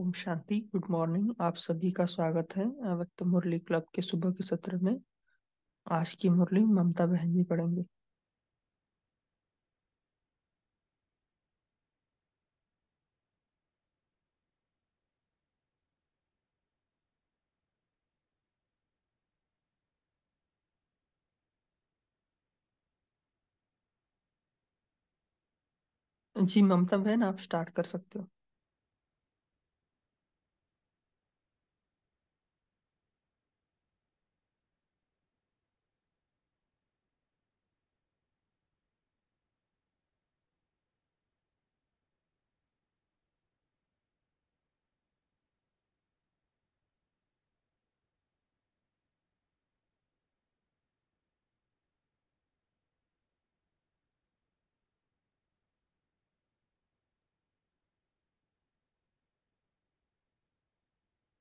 ओम शांति good morning आप सभी का स्वागत है वक्त मुरली क्लब के सुबह के सत्र में आज की मुरली ममता बहन जी पढ़ेंगे जी ममता बहन आप स्टार्ट कर सकते हो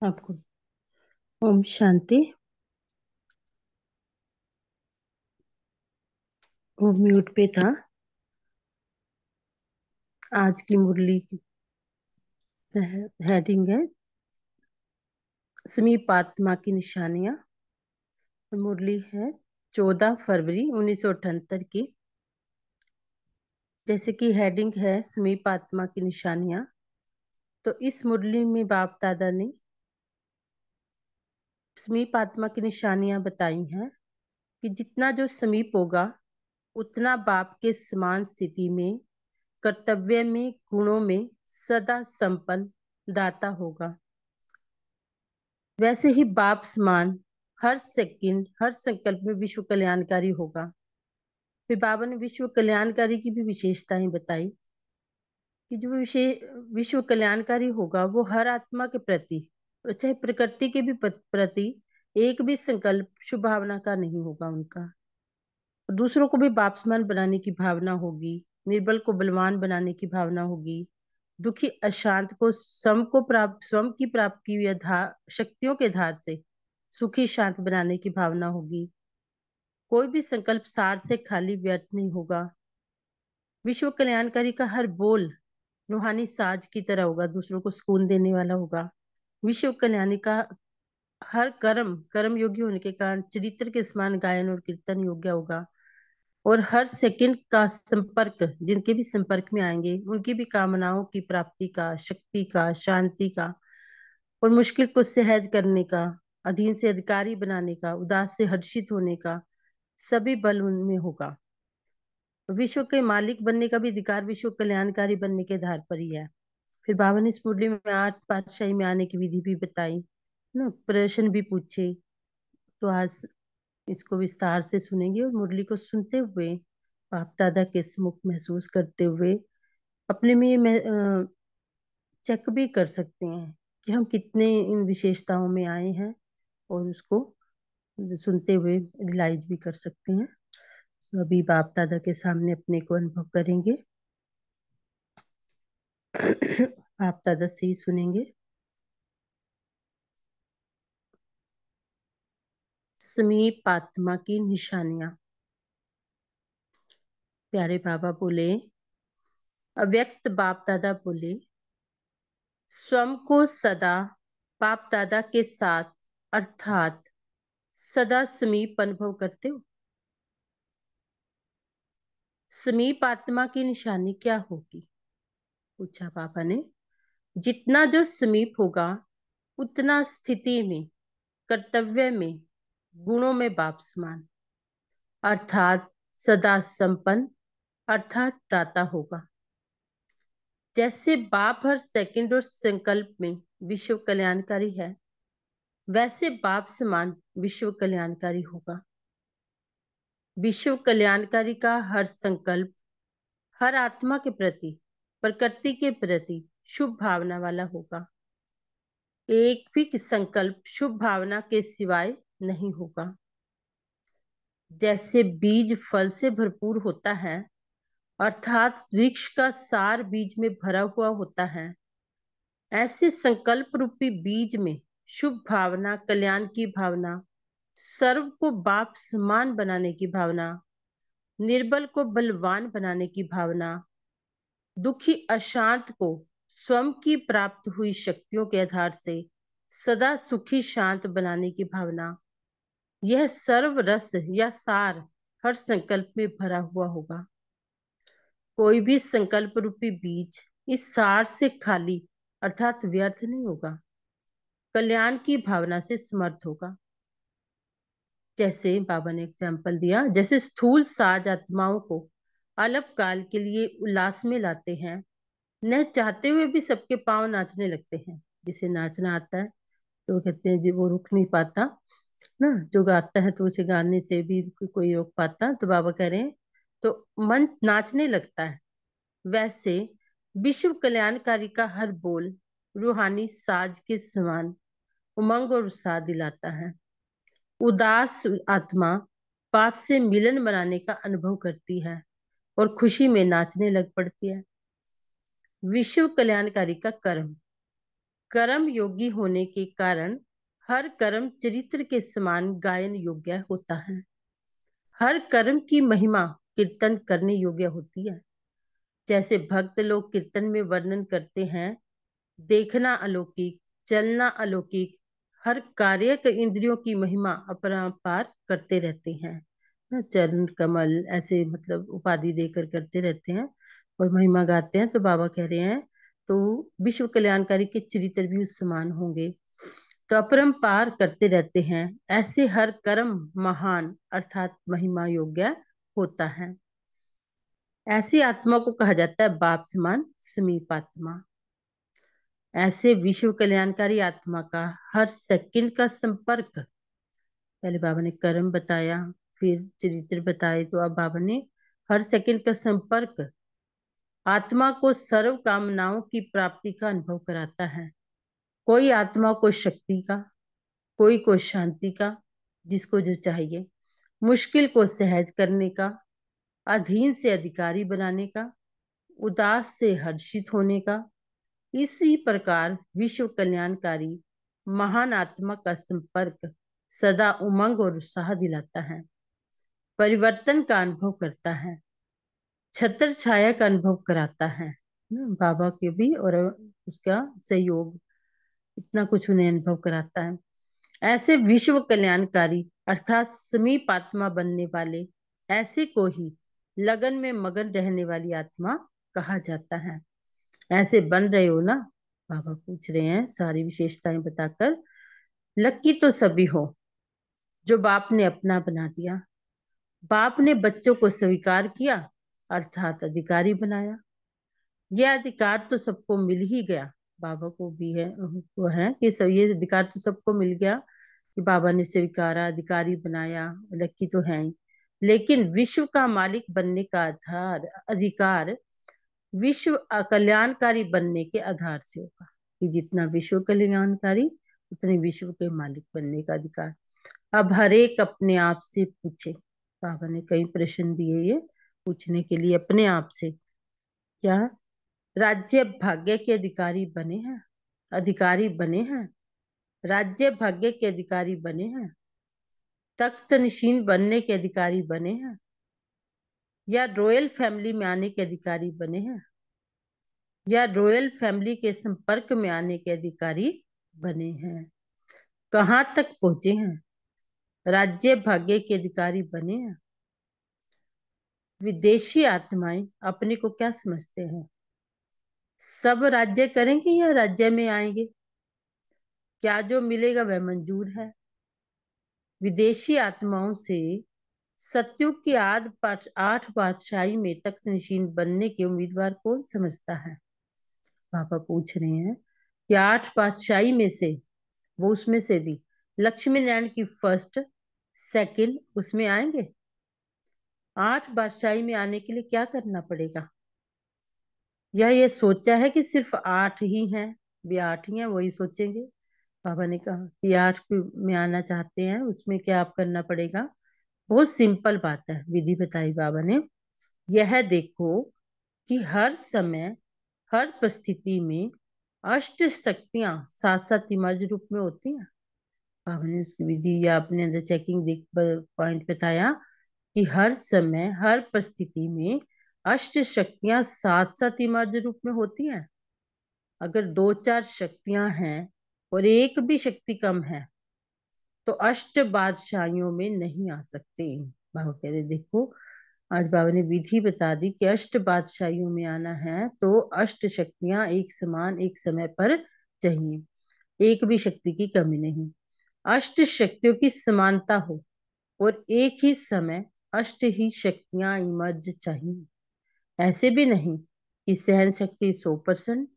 आपको ओम शांति वो म्यूट पे था आज की मुरली की हेडिंग है आत्मा की निशानियां मुरली है चौदह फरवरी उन्नीस सौ अठहत्तर की जैसे कि हेडिंग है समीप आत्मा की निशानियां तो इस मुरली में बाप दादा ने समीप आत्मा की निशानियां बताई हैं कि जितना जो समीप होगा उतना बाप के समान स्थिति में कर्तव्य में गुणों में सदा संपन्न दाता होगा वैसे ही बाप समान हर सेकंड हर संकल्प में विश्व कल्याणकारी होगा फिर बाबा ने विश्व कल्याणकारी की भी विशेषताएं बताई कि जो विशेष विश्व कल्याणकारी होगा वो हर आत्मा के प्रति चाहे प्रकृति के भी प्रति एक भी संकल्प शुभ भावना का नहीं होगा उनका दूसरों को भी बापसमान बनाने की भावना होगी निर्बल को बलवान बनाने की भावना होगी दुखी अशांत को सम को प्राप्त स्वम की प्राप्ति हुई शक्तियों के धार से सुखी शांत बनाने की भावना होगी कोई भी संकल्प सार से खाली व्यर्थ नहीं होगा विश्व कल्याणकारी का हर बोल रूहानी साज की तरह होगा दूसरों को सुकून देने वाला होगा विश्व कल्याण का हर कर्म कर्म योग्य होने के कारण चरित्र के समान गायन और कीर्तन योग्य होगा और हर सेकंड का संपर्क जिनके भी संपर्क में आएंगे उनकी भी कामनाओं की प्राप्ति का शक्ति का शांति का और मुश्किल को सहज करने का अधीन से अधिकारी बनाने का उदास से हर्षित होने का सभी बल उनमें होगा विश्व के मालिक बनने का भी अधिकार विश्व कल्याणकारी बनने के आधार पर ही है फिर बाबा ने इस मुरली में आठ पातशाही में आने की विधि भी बताई ना प्रश्न भी पूछे तो आज इसको विस्तार से सुनेंगे और मुरली को सुनते हुए बाप दादा के मुख महसूस करते हुए अपने में ये चेक भी कर सकते हैं कि हम कितने इन विशेषताओं में आए हैं और उसको सुनते हुए रिलाइज भी कर सकते हैं तो अभी बाप दादा के सामने अपने को अनुभव करेंगे आप दादा से ही सुनेंगे समीप आत्मा की निशानियां प्यारे बाबा बोले अव्यक्त बाप दादा बोले स्वम को सदा बाप दादा के साथ अर्थात सदा समीप अनुभव करते हो समीप आत्मा की निशानी क्या होगी पूछा पापा ने जितना जो समीप होगा उतना स्थिति में कर्तव्य में गुणों में बाप समान अर्थात सदा संपन्न अर्थात दाता होगा जैसे बाप हर सेकंड और संकल्प में विश्व कल्याणकारी है वैसे बाप समान विश्व कल्याणकारी होगा विश्व कल्याणकारी का हर संकल्प हर आत्मा के प्रति प्रकृति के प्रति शुभ भावना वाला होगा एक भी संकल्प शुभ भावना के सिवाय नहीं होगा जैसे बीज फल से भरपूर होता है अर्थात वृक्ष का सार बीज में भरा हुआ होता है ऐसे संकल्प रूपी बीज में शुभ भावना कल्याण की भावना सर्व को बाप समान बनाने की भावना निर्बल को बलवान बनाने की भावना दुखी अशांत को स्वयं की प्राप्त हुई शक्तियों के आधार से सदा सुखी शांत बनाने की भावना यह सर्व रस या सार हर संकल्प में भरा हुआ होगा कोई भी संकल्प रूपी बीज इस सार से खाली अर्थात व्यर्थ नहीं होगा कल्याण की भावना से समर्थ होगा जैसे बाबा ने एग्जाम्पल दिया जैसे स्थूल साज आत्माओं को अल्प काल के लिए उल्लास में लाते हैं न चाहते हुए भी सबके पाँव नाचने लगते हैं जिसे नाचना आता है तो कहते हैं जी वो रुक नहीं पाता ना जो गाता है तो उसे गाने से भी कोई रोक पाता तो बाबा कह रहे हैं तो मन नाचने लगता है वैसे विश्व कल्याणकारी का हर बोल रूहानी साज के समान उमंग और उत्साह दिलाता है उदास आत्मा पाप से मिलन बनाने का अनुभव करती है और खुशी में नाचने लग पड़ती है विश्व कल्याणकारी का कर्म कर्म योगी होने के कारण हर कर्म चरित्र के समान गायन योग्य होता है हर कर्म की महिमा कीर्तन करने योग्य होती है जैसे भक्त लोग कीर्तन में वर्णन करते हैं देखना अलौकिक चलना अलौकिक हर कार्य के इंद्रियों की महिमा अपरापार करते रहते हैं चरण कमल ऐसे मतलब उपाधि देकर करते रहते हैं और महिमा गाते हैं तो बाबा कह रहे हैं तो विश्व कल्याणकारी के चरित्र भी उस समान होंगे तो अपरम पार करते रहते हैं ऐसे हर कर्म महान अर्थात महिमा योग्य होता है ऐसी आत्मा को कहा जाता है बाप समान समीप आत्मा ऐसे विश्व कल्याणकारी आत्मा का हर सेकंड का संपर्क पहले बाबा ने कर्म बताया फिर चरित्र बताए तो अब बाबा ने हर सेकंड का संपर्क आत्मा को सर्व कामनाओं की प्राप्ति का अनुभव कराता है कोई आत्मा को शक्ति का कोई को शांति का जिसको जो चाहिए मुश्किल को सहज करने का अधीन से अधिकारी बनाने का उदास से हर्षित होने का इसी प्रकार विश्व कल्याणकारी महान आत्मा का संपर्क सदा उमंग और उत्साह दिलाता है परिवर्तन का अनुभव करता है छत्र छाया का अनुभव कराता है बाबा के भी और उसका सहयोग इतना कुछ उन्हें अनुभव कराता है ऐसे विश्व कल्याणकारी अर्थात समीप आत्मा बनने वाले ऐसे को ही लगन में मगन रहने वाली आत्मा कहा जाता है ऐसे बन रहे हो ना बाबा पूछ रहे हैं सारी विशेषताएं बताकर लक्की तो सभी हो जो बाप ने अपना बना दिया बाप ने बच्चों को स्वीकार किया अर्थात अधिकारी बनाया यह अधिकार तो सबको मिल ही गया बाबा को भी है वो है कि सब ये अधिकार तो सबको मिल गया कि बाबा ने स्वीकारा अधिकारी बनाया लक्की तो है लेकिन विश्व का मालिक बनने का आधार अधिकार विश्व कल्याणकारी बनने के आधार से होगा कि जितना विश्व कल्याणकारी उतने विश्व के मालिक बनने का अधिकार अब हर एक अपने आप से पूछे बाबा ने कई प्रश्न दिए ये पूछने के लिए अपने आप से क्या राज्य भाग्य के अधिकारी बने हैं अधिकारी बने हैं राज्य भाग्य के अधिकारी बने हैं तख्त निशीन बनने के अधिकारी बने हैं या रॉयल फैमिली में आने के अधिकारी बने हैं या रॉयल फैमिली के संपर्क में आने के अधिकारी बने हैं कहाँ तक पहुंचे हैं राज्य भाग्य के अधिकारी बने हैं विदेशी आत्माएं अपने को क्या समझते हैं सब राज्य करेंगे या राज्य में आएंगे क्या जो मिलेगा वह मंजूर है विदेशी आत्माओं से सत्युग की आठ आठ पातशाही में तक निशीन बनने के उम्मीदवार कौन समझता है पापा पूछ रहे हैं कि आठ पातशाही में से वो उसमें से भी लक्ष्मी नारायण की फर्स्ट सेकंड उसमें आएंगे आठ बादशाही में आने के लिए क्या करना पड़ेगा या ये सोचा है कि सिर्फ आठ ही हैं भी आठ ही हैं वही सोचेंगे बाबा ने कहा कि आठ में आना चाहते हैं उसमें क्या आप करना पड़ेगा बहुत सिंपल बात है विधि बताई बाबा ने यह देखो कि हर समय हर परिस्थिति में अष्ट शक्तियां साथ साथ इमर्ज रूप में होती हैं बाबा ने उसकी विधि या अपने अंदर चेकिंग पॉइंट बताया कि हर समय हर परिस्थिति में अष्ट शक्तियां साथ साथ इमर्ज रूप में होती हैं अगर दो चार शक्तियां हैं और एक भी शक्ति कम है तो अष्ट बादशाहियों में नहीं आ सकते बाबा कह रहे देखो आज बाबा ने विधि बता दी कि अष्ट बादशाहियों में आना है तो अष्ट शक्तियां एक समान एक समय पर चाहिए एक भी शक्ति की कमी नहीं अष्ट शक्तियों की समानता हो और एक ही समय अष्ट ही शक्तियां इमर्ज चाहिए ऐसे भी नहीं कि सहन शक्ति सौ परसेंट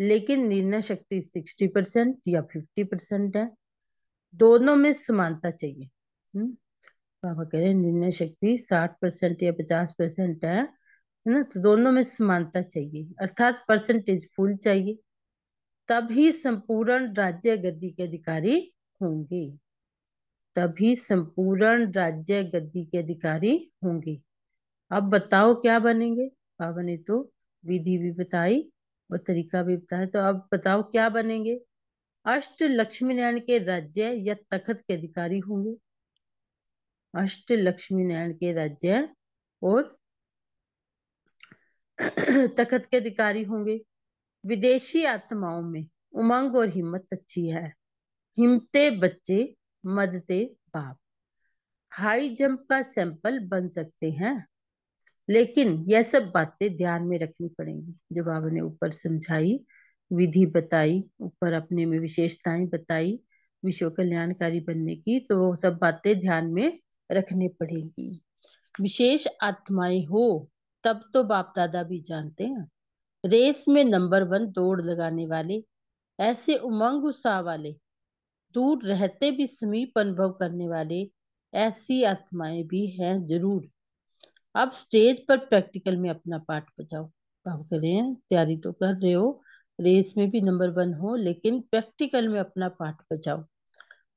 लेकिन निर्णय शक्ति सिक्सटी परसेंट या फिफ्टी परसेंट है दोनों में समानता चाहिए हुँ? हम्म, कह रहे निर्णय शक्ति साठ परसेंट या पचास परसेंट है है ना तो दोनों में समानता चाहिए अर्थात परसेंटेज फुल चाहिए तभी संपूर्ण राज्य गद्दी के अधिकारी होंगे तभी संपूर्ण राज्य गद्दी के अधिकारी होंगे अब बताओ क्या बनेंगे बाबा ने तो विधि भी बताई और तरीका भी बताया तो अब बताओ क्या बनेंगे अष्ट लक्ष्मी नारायण के राज्य या तखत के अधिकारी होंगे अष्ट लक्ष्मी नारायण के राज्य और तखत के अधिकारी होंगे विदेशी आत्माओं में उमंग और हिम्मत अच्छी है हिमते बच्चे मदते बाप हाई जंप का सैंपल बन सकते हैं लेकिन यह सब बातें ध्यान में रखनी पड़ेंगी जो बाबा ने ऊपर समझाई विधि बताई ऊपर अपने में विशेषताएं बताई विश्व कल्याणकारी बनने की तो वो सब बातें ध्यान में रखनी पड़ेगी विशेष आत्माएं हो तब तो बाप दादा भी जानते हैं रेस में नंबर वन दौड़ लगाने वाले ऐसे उमंग उत्साह वाले दूर रहते भी समीप अनुभव करने वाले ऐसी आत्माएं भी हैं जरूर अब स्टेज पर प्रैक्टिकल में अपना पार्ट बजाओ भाव करें तैयारी तो कर रहे हो रेस में भी नंबर वन हो लेकिन प्रैक्टिकल में अपना पार्ट बजाओ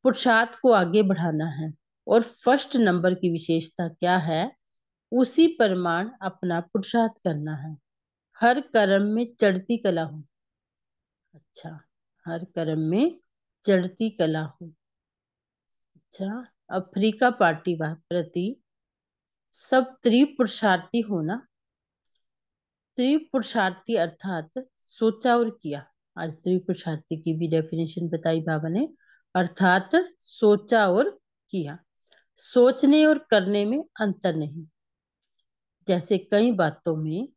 पुरुषार्थ को आगे बढ़ाना है और फर्स्ट नंबर की विशेषता क्या है उसी प्रमाण अपना पुरुषार्थ करना है हर कर्म में चढ़ती कला हो अच्छा हर कर्म में चढ़ती कला हो अच्छा अफ्रीका पार्टी प्रति सब त्रिपुरुषार्थी होना त्रिपुरुषार्थी अर्थात सोचा और किया आज त्रिपुरुषार्थी की भी डेफिनेशन बताई बाबा ने अर्थात सोचा और किया सोचने और करने में अंतर नहीं जैसे कई बातों में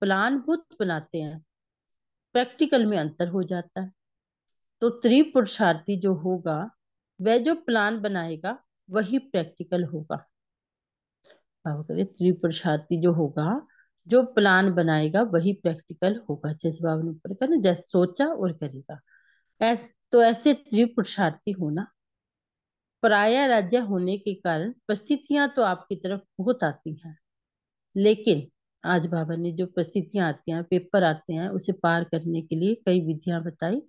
प्लान बुद्ध बनाते हैं प्रैक्टिकल में अंतर हो जाता है तो त्रिपुरुषार्थी जो होगा वह जो प्लान बनाएगा वही प्रैक्टिकल होगा बाबा करें त्रिपुरुषार्थी जो होगा जो प्लान बनाएगा वही प्रैक्टिकल होगा जैसे बाबा ने ऊपर कहा जैसे सोचा और करेगा ऐस, तो ऐसे त्रिपुरुषार्थी होना प्राय राज्य होने के कारण परिस्थितियां तो आपकी तरफ बहुत आती हैं लेकिन आज बाबा ने जो परिस्थितियां आती हैं पेपर आते हैं उसे पार करने के लिए कई विधियां बताई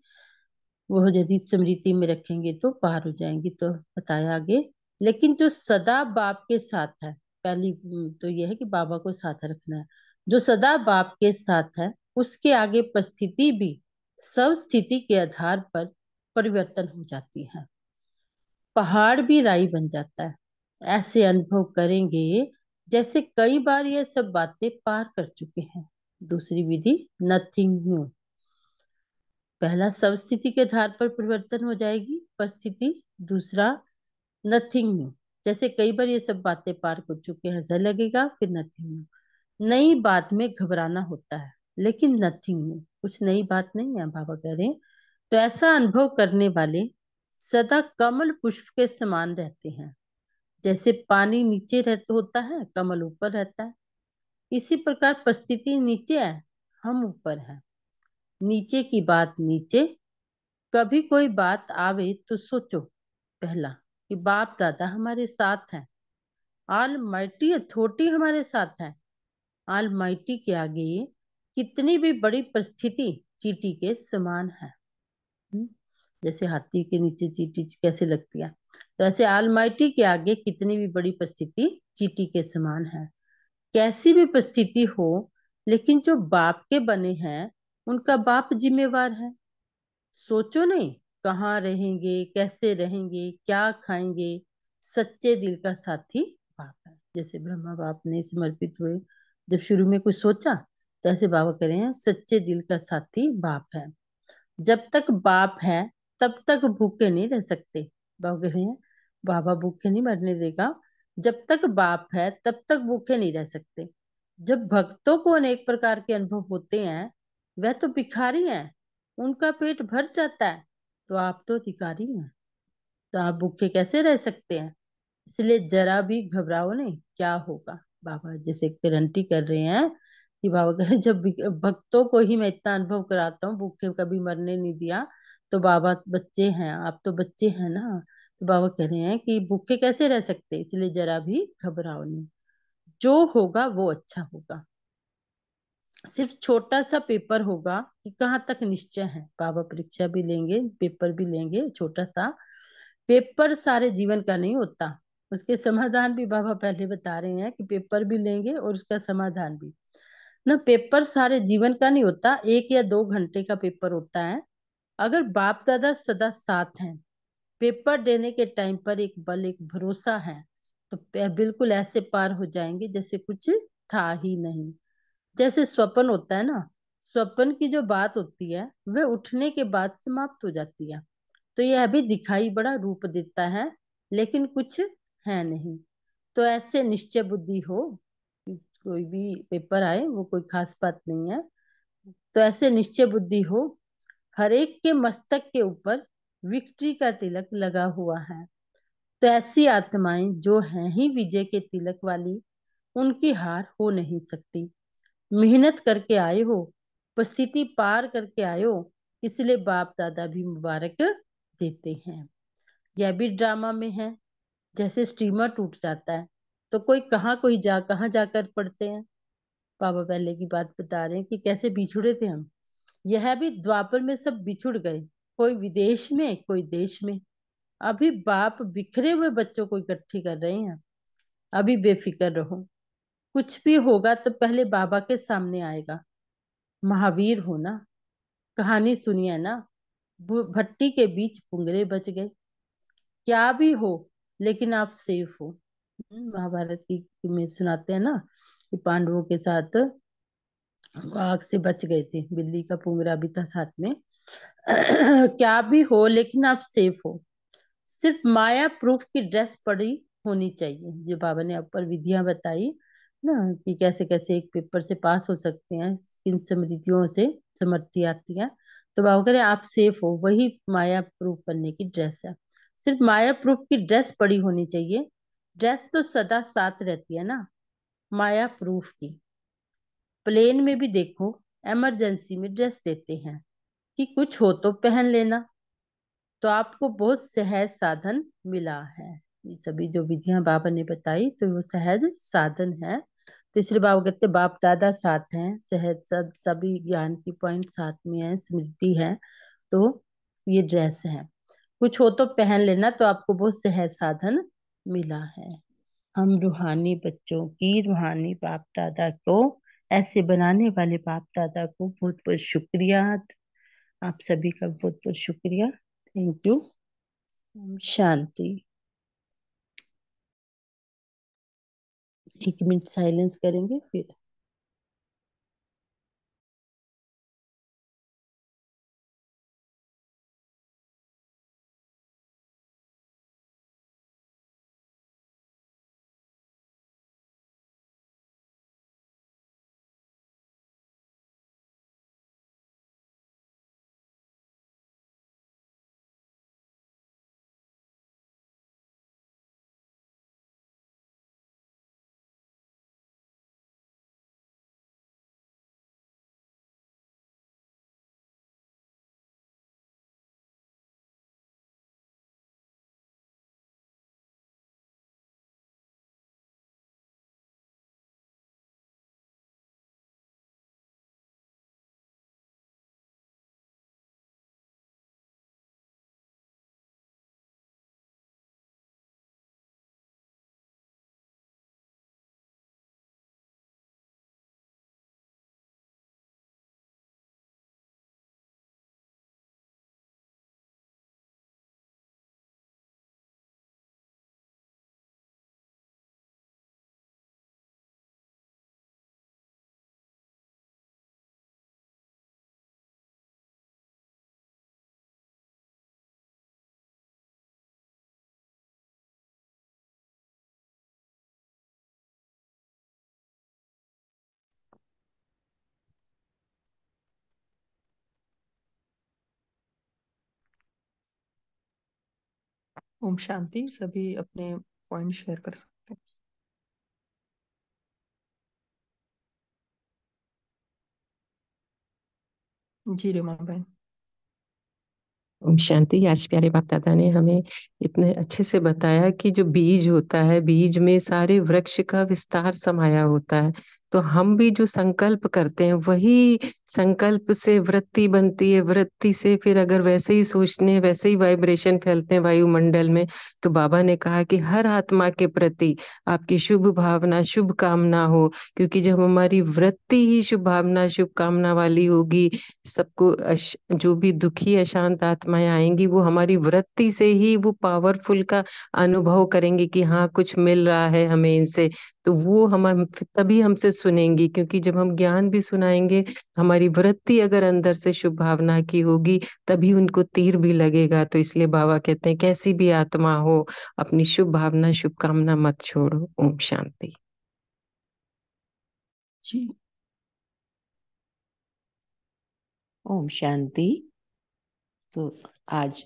वह यदि स्मृति में रखेंगे तो पार हो जाएंगी तो बताया आगे लेकिन जो सदा बाप के साथ है पहली तो यह है कि बाबा को साथ रखना है जो सदा बाप के साथ है उसके आगे परिस्थिति भी सब स्थिति के आधार पर परिवर्तन हो जाती है पहाड़ भी राई बन जाता है ऐसे अनुभव करेंगे जैसे कई बार यह सब बातें पार कर चुके हैं दूसरी विधि नथिंग न्यू पहला सबस्थिति के आधार पर परिवर्तन हो जाएगी परिस्थिति दूसरा नथिंग न्यू जैसे कई बार ये सब बातें पार कर चुके हैं ऐसा लगेगा फिर नथिंग न्यू नई बात में घबराना होता है लेकिन नथिंग न्यू कुछ नई बात नहीं है बाबा कह रहे हैं तो ऐसा अनुभव करने वाले सदा कमल पुष्प के समान रहते हैं जैसे पानी नीचे रहता होता है कमल ऊपर रहता है इसी प्रकार परिस्थिति नीचे है हम ऊपर हैं नीचे की बात नीचे कभी कोई बात आवे तो सोचो पहला कि बाप दादा हमारे साथ हैं आल माइटी अथॉरिटी हमारे साथ हैं आल माइटी हम्म, तो के आगे कितनी भी बड़ी परिस्थिति चीटी के समान है जैसे हाथी के नीचे चीटी कैसे लगती है तो ऐसे आल माइटी के आगे कितनी भी बड़ी परिस्थिति चीटी के समान है कैसी भी परिस्थिति हो लेकिन जो बाप के बने हैं उनका बाप जिम्मेवार है सोचो नहीं कहाँ रहेंगे कैसे रहेंगे क्या खाएंगे सच्चे दिल का साथी बाप है जैसे ब्रह्मा बाप ने समर्पित हुए जब शुरू में कुछ सोचा जैसे तो बाबा कह रहे हैं सच्चे दिल का साथी बाप है जब तक बाप है तब तक भूखे नहीं रह सकते बाबा कह रहे हैं बाबा भूखे नहीं मरने देगा जब तक बाप है तब तक भूखे नहीं रह सकते जब भक्तों को अनेक प्रकार के अनुभव होते हैं वह तो भिखारी है उनका पेट भर जाता है तो आप तो अधिकारी हैं तो आप भूखे कैसे रह सकते हैं इसलिए जरा भी घबराओ नहीं क्या होगा बाबा जैसे गारंटी कर रहे हैं कि बाबा कह जब भक्तों को ही मैं इतना अनुभव कराता हूँ भूखे कभी मरने नहीं दिया तो बाबा बच्चे हैं आप तो बच्चे हैं ना तो बाबा कह रहे हैं कि भूखे कैसे रह सकते इसलिए जरा भी घबराओ नहीं जो होगा वो अच्छा होगा सिर्फ छोटा सा पेपर होगा कि कहाँ तक निश्चय है बाबा परीक्षा भी लेंगे पेपर भी लेंगे छोटा सा पेपर सारे जीवन का नहीं होता उसके समाधान भी बाबा पहले बता रहे हैं कि पेपर भी लेंगे और उसका समाधान भी ना पेपर सारे जीवन का नहीं होता एक या दो घंटे का पेपर होता है अगर बाप दादा सदा साथ हैं पेपर देने के टाइम पर एक बल एक भरोसा है तो बिल्कुल ऐसे पार हो जाएंगे जैसे कुछ था ही नहीं जैसे स्वपन होता है ना स्वपन की जो बात होती है वह उठने के बाद समाप्त हो जाती है तो यह भी दिखाई बड़ा रूप देता है लेकिन कुछ है नहीं तो ऐसे निश्चय बुद्धि हो कोई भी पेपर आए वो कोई खास बात नहीं है तो ऐसे निश्चय बुद्धि हो हरेक के मस्तक के ऊपर विक्ट्री का तिलक लगा हुआ है तो ऐसी आत्माएं जो हैं ही विजय के तिलक वाली उनकी हार हो नहीं सकती मेहनत करके आए हो परिस्थिति पार करके आए हो इसलिए बाप दादा भी मुबारक देते हैं यह भी ड्रामा में है जैसे स्टीमर टूट जाता है तो कोई कहाँ कोई जा कहाँ जाकर पढ़ते हैं पापा पहले की बात बता रहे हैं कि कैसे बिछुड़े थे हम यह भी द्वापर में सब बिछुड़ गए कोई विदेश में कोई देश में अभी बाप बिखरे हुए बच्चों को इकट्ठे कर रहे हैं अभी बेफिक्र रहो कुछ भी होगा तो पहले बाबा के सामने आएगा महावीर हो ना कहानी सुनिए ना भट्टी के बीच पुंगरे बच गए क्या भी हो लेकिन आप सेफ हो हम्म, महाभारत की में सुनाते हैं ना कि पांडवों के साथ आग से बच गए थे बिल्ली का पुंगरा भी था साथ में क्या भी हो लेकिन आप सेफ हो सिर्फ माया प्रूफ की ड्रेस पड़ी होनी चाहिए जो बाबा ने आप पर विधियां बताई ना कि कैसे कैसे एक पेपर से पास हो सकते हैं किन समृद्धियों से समृद्धि आती है तो बाबा कह रहे हैं आप सेफ हो वही माया प्रूफ बनने की ड्रेस है सिर्फ माया प्रूफ की ड्रेस पड़ी होनी चाहिए ड्रेस तो सदा साथ रहती है ना माया प्रूफ की प्लेन में भी देखो एमरजेंसी में ड्रेस देते हैं कि कुछ हो तो पहन लेना तो आपको बहुत सहज साधन मिला है ये सभी जो विधियां बाबा ने बताई तो वो सहज साधन है तीसरे बाप कहते बाप दादा साथ हैं सहज सभी ज्ञान की पॉइंट साथ में है स्मृति है तो ये ड्रेस है कुछ हो तो पहन लेना तो आपको बहुत सहज साधन मिला है हम रूहानी बच्चों की रूहानी बाप दादा को ऐसे बनाने वाले बाप दादा को बहुत बहुत शुक्रिया आप सभी का बहुत बहुत शुक्रिया थैंक यू शांति एक मिनट साइलेंस करेंगे फिर ओम शांति सभी अपने पॉइंट शेयर कर सकते हैं जी रेमा बहन ओम शांति आज प्यारे बाप दादा ने हमें इतने अच्छे से बताया कि जो बीज होता है बीज में सारे वृक्ष का विस्तार समाया होता है तो हम भी जो संकल्प करते हैं वही संकल्प से वृत्ति बनती है वृत्ति से फिर अगर वैसे ही सोचने वैसे ही वाइब्रेशन फैलते हैं वायुमंडल में तो बाबा ने कहा कि हर आत्मा के प्रति आपकी शुभ भावना शुभ कामना हो क्योंकि जब हमारी वृत्ति ही शुभ भावना शुभ कामना वाली होगी सबको जो भी दुखी अशांत आत्माएं आएंगी वो हमारी वृत्ति से ही वो पावरफुल का अनुभव करेंगे कि हाँ कुछ मिल रहा है हमें इनसे तो वो हम तभी हमसे सुनेंगी क्योंकि जब हम ज्ञान भी सुनाएंगे हमारी वृत्ति अगर अंदर से शुभ भावना की होगी तभी उनको तीर भी लगेगा तो इसलिए बाबा कहते हैं कैसी भी आत्मा हो अपनी शुभ भावना शुभकामना मत छोड़ो ओम शांति जी ओम शांति तो आज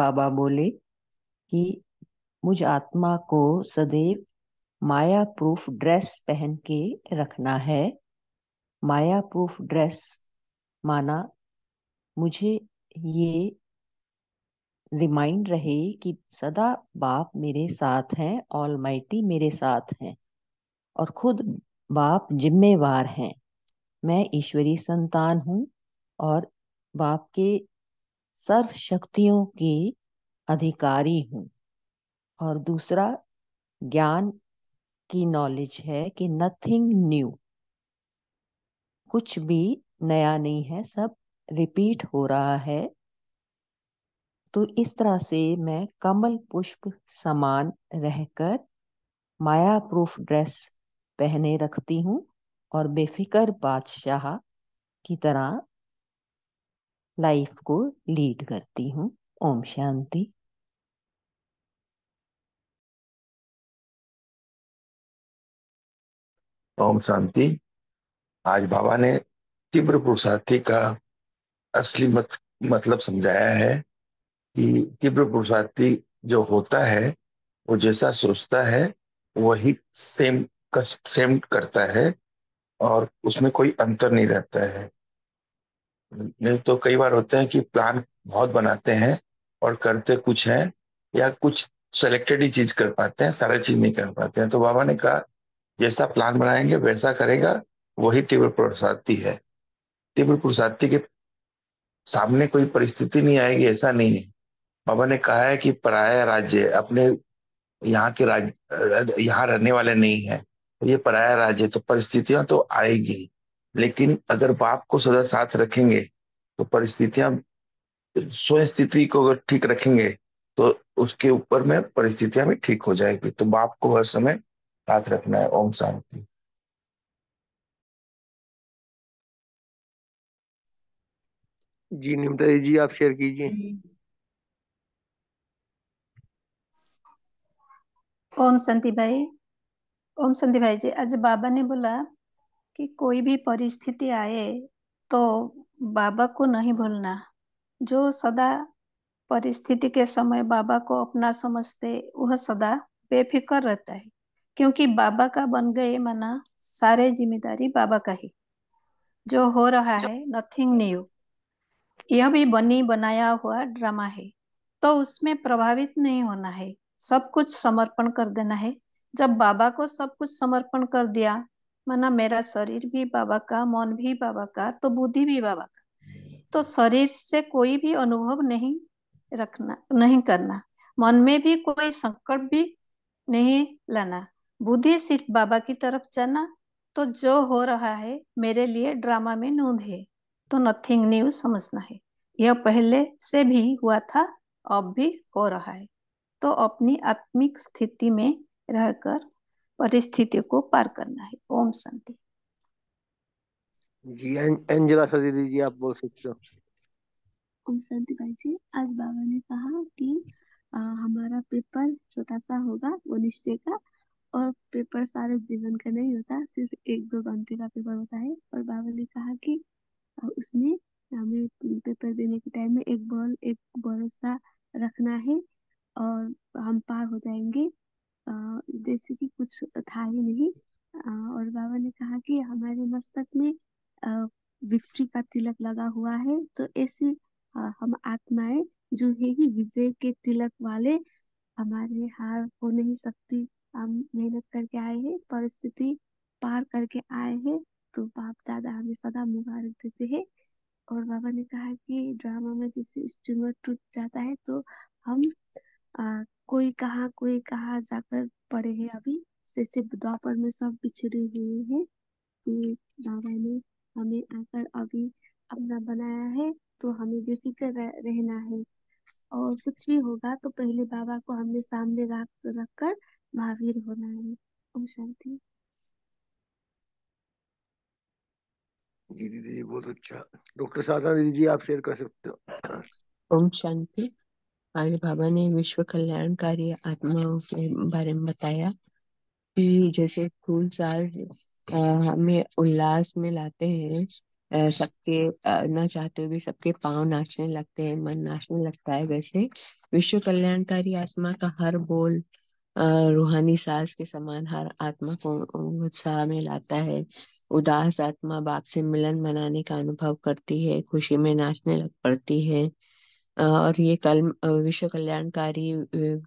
बाबा बोले कि मुझ आत्मा को सदैव माया प्रूफ ड्रेस पहन के रखना है माया प्रूफ ड्रेस माना मुझे ये रिमाइंड रहे कि सदा बाप मेरे साथ हैं ऑल माइटी मेरे साथ हैं और खुद बाप जिम्मेवार हैं मैं ईश्वरी संतान हूँ और बाप के सर्व शक्तियों के अधिकारी हूँ और दूसरा ज्ञान की नॉलेज है कि नथिंग न्यू कुछ भी नया नहीं है सब रिपीट हो रहा है तो इस तरह से मैं कमल पुष्प समान रहकर माया प्रूफ ड्रेस पहने रखती हूँ और बेफिक्र बादशाह की तरह लाइफ को लीड करती हूँ ओम शांति ओम शांति आज बाबा ने तीव्र पुरुषार्थी का असली मत, मतलब समझाया है कि तीव्र पुरुषार्थी जो होता है वो जैसा सोचता है वही सेम सेम करता है और उसमें कोई अंतर नहीं रहता है नहीं तो कई बार होते हैं कि प्लान बहुत बनाते हैं और करते कुछ हैं या कुछ सेलेक्टेड ही चीज कर पाते हैं सारा चीज नहीं कर पाते हैं तो बाबा ने कहा जैसा प्लान बनाएंगे वैसा करेगा वही तीव्र पुरुषार्थी है तीव्र पुरुषार्थी के सामने कोई परिस्थिति नहीं आएगी ऐसा नहीं है बाबा ने कहा है कि पराया राज्य अपने यहाँ के राज्य यहाँ रहने वाले नहीं है ये पराया राज्य तो परिस्थितियां तो आएगी लेकिन अगर बाप को सदा साथ रखेंगे तो परिस्थितियां स्वयं स्थिति को अगर ठीक रखेंगे तो उसके ऊपर में परिस्थितियां भी ठीक हो जाएगी तो बाप को हर समय याद रखना है ओम शांति जी निमता जी आप शेयर कीजिए ओम शांति भाई ओम शांति भाई जी आज बाबा ने बोला कि कोई भी परिस्थिति आए तो बाबा को नहीं भूलना जो सदा परिस्थिति के समय बाबा को अपना समझते वह सदा बेफिक्र रहता है क्योंकि बाबा का बन गए मना सारे जिम्मेदारी बाबा का ही जो हो रहा है नथिंग न्यू यह भी बनी बनाया हुआ ड्रामा है तो उसमें प्रभावित नहीं होना है सब कुछ समर्पण कर देना है जब बाबा को सब कुछ समर्पण कर दिया माना मेरा शरीर भी बाबा का मन भी बाबा का तो बुद्धि भी बाबा का तो शरीर से कोई भी अनुभव नहीं रखना नहीं करना मन में भी कोई संकट भी नहीं लाना बुद्धि सिर्फ बाबा की तरफ जाना तो जो हो रहा है मेरे लिए ड्रामा में नूंद है तो नथिंग न्यू समझना है यह पहले से भी हुआ था अब भी हो रहा है तो अपनी आत्मिक स्थिति में रहकर परिस्थिति को पार करना है ओम शांति जी एं, एंजला सदी जी आप बोल सकते हो ओम शांति भाई जी आज बाबा ने कहा कि आ, हमारा पेपर छोटा सा होगा वो निश्चय का और पेपर सारे जीवन का नहीं होता सिर्फ एक दो घंटे का पेपर होता है और बाबा ने कहा कि उसने हमें पेपर देने के टाइम में एक बॉल एक भरोसा रखना है और हम पार हो जाएंगे जैसे कि कुछ था ही नहीं और बाबा ने कहा कि हमारे मस्तक में विक्ट्री का तिलक लगा हुआ है तो ऐसी हम आत्माएं जो है ही विजय के तिलक वाले हमारे हार हो नहीं सकती हम मेहनत करके आए हैं परिस्थिति पार करके आए हैं तो बाप दादा हमें सदा मुबारक देते हैं और बाबा ने कहा कि ड्रामा में जैसे स्ट्रीमर टूट जाता है तो हम आ, कोई कहा कोई कहा जाकर पड़े हैं अभी जैसे द्वापर में सब बिछड़े हुए हैं तो बाबा ने हमें आकर अभी अपना बनाया है तो हमें बेफिक्र रहना है और कुछ भी होगा तो पहले बाबा को हमने सामने रख रख कर महावीर होना है ओम शांति दीदी जी बहुत अच्छा डॉक्टर साधना दीदी जी आप शेयर कर सकते हो ओम शांति आज बाबा ने विश्व कल्याणकारी आत्माओं के बारे में बताया कि जैसे फूल साल हमें उल्लास में लाते हैं सबके ना चाहते हुए सबके पांव नाचने लगते हैं मन नाचने लगता है वैसे विश्व कल्याणकारी आत्मा का हर बोल रूहानी सास के समान हर आत्मा को उत्साह में लाता है उदास आत्मा बाप से मिलन मनाने का अनुभव करती है खुशी में नाचने लग पड़ती है और ये कर्म विश्व कल्याणकारी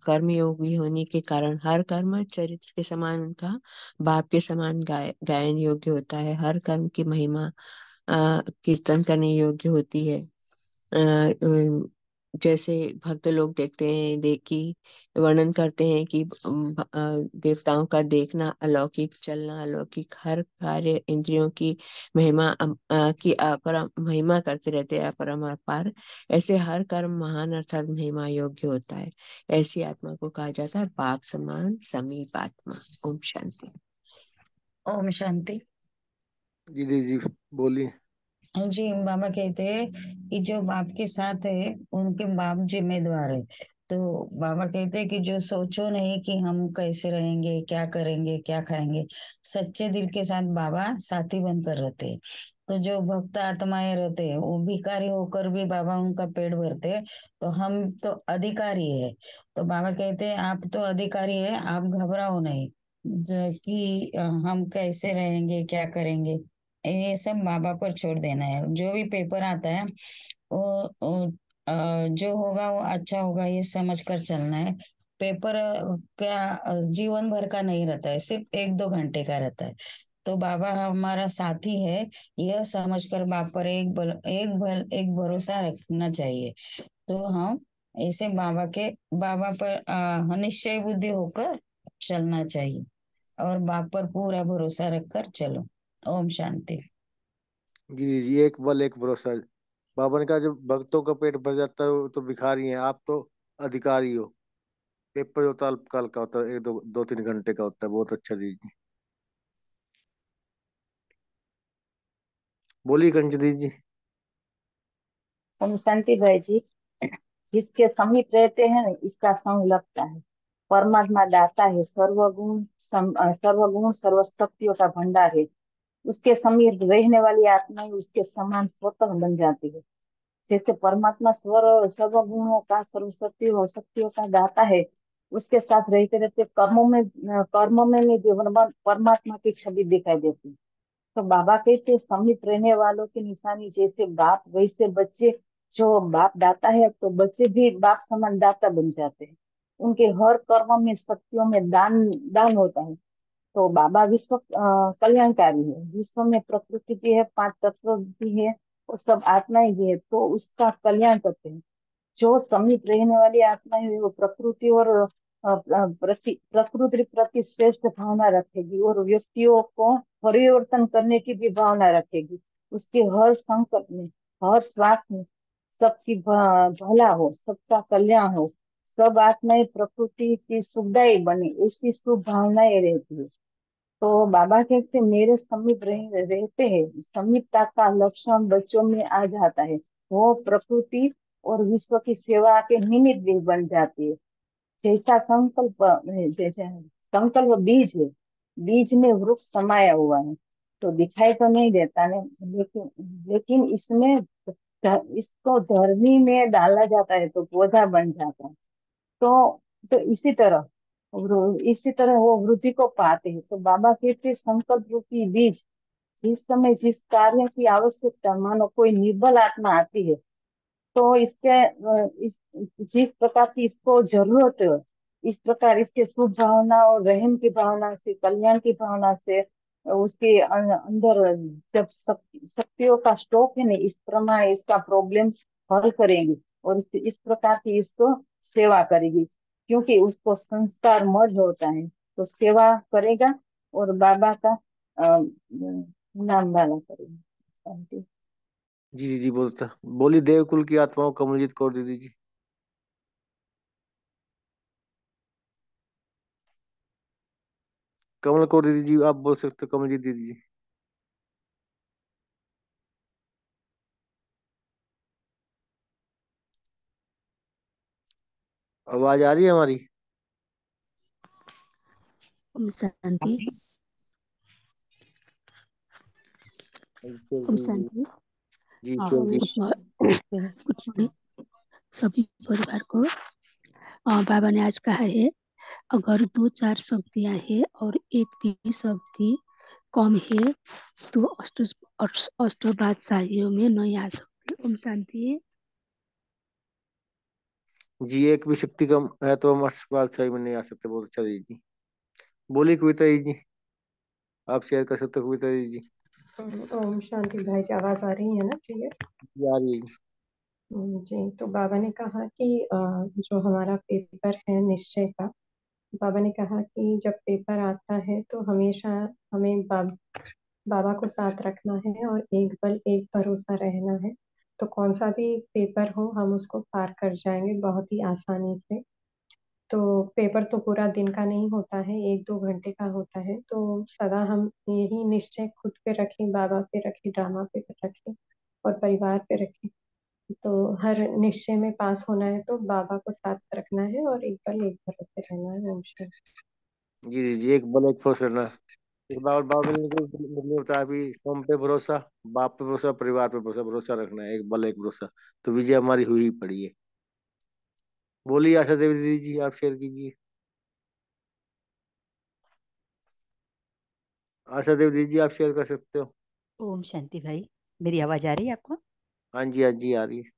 कर्म योगी होने के कारण हर कर्म चरित्र के समान उनका बाप के समान गाय, गायन योग्य होता है हर कर्म की महिमा कीर्तन करने योग्य होती है जैसे भक्त लोग देखते हैं देखी वर्णन करते हैं कि देवताओं का देखना अलौकिक चलना अलौकिक हर कार्य इंद्रियों की महिमा की अपरा महिमा करते रहते हैं अपरम पार ऐसे हर कर्म महान अर्थात महिमा योग्य होता है ऐसी आत्मा को कहा जाता है पाप समान समीप आत्मा ओम शांति ओम शांति जी जी बोलिए जी बाबा कहते हैं कि जो बाप के साथ है उनके बाप जिम्मेदार है तो बाबा कहते हैं कि जो सोचो नहीं कि हम कैसे रहेंगे क्या करेंगे क्या खाएंगे सच्चे दिल के साथ बाबा साथी बनकर रहते तो जो भक्त आत्माएं रहते हैं वो भिकारी होकर भी बाबा उनका पेड़ भरते तो हम तो अधिकारी है तो बाबा कहते हैं आप तो अधिकारी है आप घबराओ नहीं कि हम कैसे रहेंगे क्या करेंगे ये सब माँ बाप पर छोड़ देना है जो भी पेपर आता है वो, वो जो होगा वो अच्छा होगा ये समझ कर चलना है पेपर क्या जीवन भर का नहीं रहता है सिर्फ एक दो घंटे का रहता है तो बाबा हमारा साथी है यह समझकर बाप पर एक बल एक बल एक भरोसा रखना चाहिए तो हम ऐसे बाबा के बाबा पर निश्चय बुद्धि होकर चलना चाहिए और बाप पर पूरा भरोसा रखकर चलो ओम शांति जी एक बल एक भरोसा बाबा ने कहा जब भक्तों का पेट भर जाता है तो भिखारी है आप तो अधिकारी हो पेपर जो तालकाल का होता है एक दो दो तीन घंटे का होता है बहुत अच्छा दीजिए बोली गंज दीजिए शांति भाई जी जिसके समीप रहते हैं इसका संग लगता है परमात्मा दाता है सर्वगुण सर्वगुण सर्वशक्तियों का भंडार है उसके समीप रहने वाली आत्मा ही उसके समान स्वतः बन जाती है जैसे परमात्मा स्वर सर्व गुणों का सर्वशक्ति और शक्तियों का दाता है उसके साथ रहते रहते कर्मों में कर्मों में भी परमात्मा की छवि दिखाई देती है तो बाबा कहते समीप रहने वालों की निशानी जैसे बाप वैसे बच्चे जो बाप दाता है तो बच्चे भी बाप समान दाता बन जाते हैं उनके हर कर्म में शक्तियों में दान दान होता है तो बाबा विश्व कल्याणकारी है विश्व में प्रकृति भी है पांच तत्व भी है और सब आत्माएं भी है तो उसका कल्याण करते हैं जो समीप रहने वाली आत्माएं है वो प्रकृति और प्रकृति प्रति श्रेष्ठ भावना रखेगी और व्यक्तियों को परिवर्तन करने की भी भावना रखेगी उसके हर संकट में हर श्वास में सबकी भला हो सबका कल्याण हो सब आत्मा प्रकृति की सुखदायी बने ऐसी शुभ भावनाएं रहती है तो बाबा कहते मेरे समीप रहते हैं समीपता का लक्षण बच्चों में आ जाता है वो प्रकृति और विश्व की सेवा के निमित्त भी बन जाती है जैसा संकल्प जैसे संकल्प बीज है बीज में वृक्ष समाया हुआ है तो दिखाई तो नहीं देता ने लेकिन लेकिन इसमें इसको धरनी में डाला जाता है तो पौधा बन जाता है तो, तो इसी तरह इसी तरह वो वृद्धि को पाते हैं तो बाबा कहते संकल्प रूपी बीज जिस समय जिस कार्य की आवश्यकता मानो कोई निर्बल आत्मा आती है तो इसके इस जिस प्रकार की इसको जरूरत हो इस प्रकार इसके शुभ भावना और रहम की भावना से कल्याण की भावना से उसके अं, अंदर जब शक्तियों का स्टॉक है ना इस प्रमाण इसका प्रॉब्लम हल करेंगे और इस प्रकार की इसको सेवा करेगी क्योंकि उसको संस्कार मज होता है तो सेवा करेगा और बाबा का नाम वाला करेगा जी जी जी बोलता बोली देवकुल की आत्माओं कमलजीत कौर दीदी जी कमल कौर दीदी जी आप बोल सकते हो कमलजीत दीदी जी आवाज आ रही है हमारी शांति हाँ हाँ, सभी परिवार को बाबा ने आज कहा है अगर दो चार शक्तियां है और एक भी शक्ति कम है तो अष्ट अष्ट बादशाहियों में नहीं आ सकती ओम शांति जी एक भी शक्ति कम है तो हम अष्ट बादशाही में नहीं आ सकते बहुत अच्छा जी जी बोली कविता तो जी जी आप शेयर कर सकते कविता तो जी जी ओम शांति भाई जी आवाज आ रही है ना क्लियर जी है जी तो बाबा ने कहा कि जो हमारा पेपर है निश्चय का बाबा ने कहा कि जब पेपर आता है तो हमेशा हमें बाब, बाबा को साथ रखना है और एक बल एक भरोसा रहना है तो कौन सा भी पेपर हो हम उसको पार कर जाएंगे बहुत ही आसानी से तो पेपर तो पूरा दिन का नहीं होता है एक दो घंटे का होता है तो सदा हम यही निश्चय खुद पे रखें बाबा पे रखें ड्रामा पे रखें और परिवार पे रखें तो हर निश्चय में पास होना है तो बाबा को साथ रखना है और एक बल एक भरोसे रहना है जी जी एक बल एक भरोसे रहना बाबा बाप नहीं होता है अभी कम पे भरोसा बाप पे भरोसा परिवार पे भरोसा भरोसा रखना है एक बल एक भरोसा तो विजय हमारी हुई ही पड़ी है बोलिए आशा देवी दीदी जी आप शेयर कीजिए आशा देवी दीदी जी आप शेयर कर सकते हो ओम शांति भाई मेरी आवाज आ रही है आपको हाँ जी हाँ जी आ रही है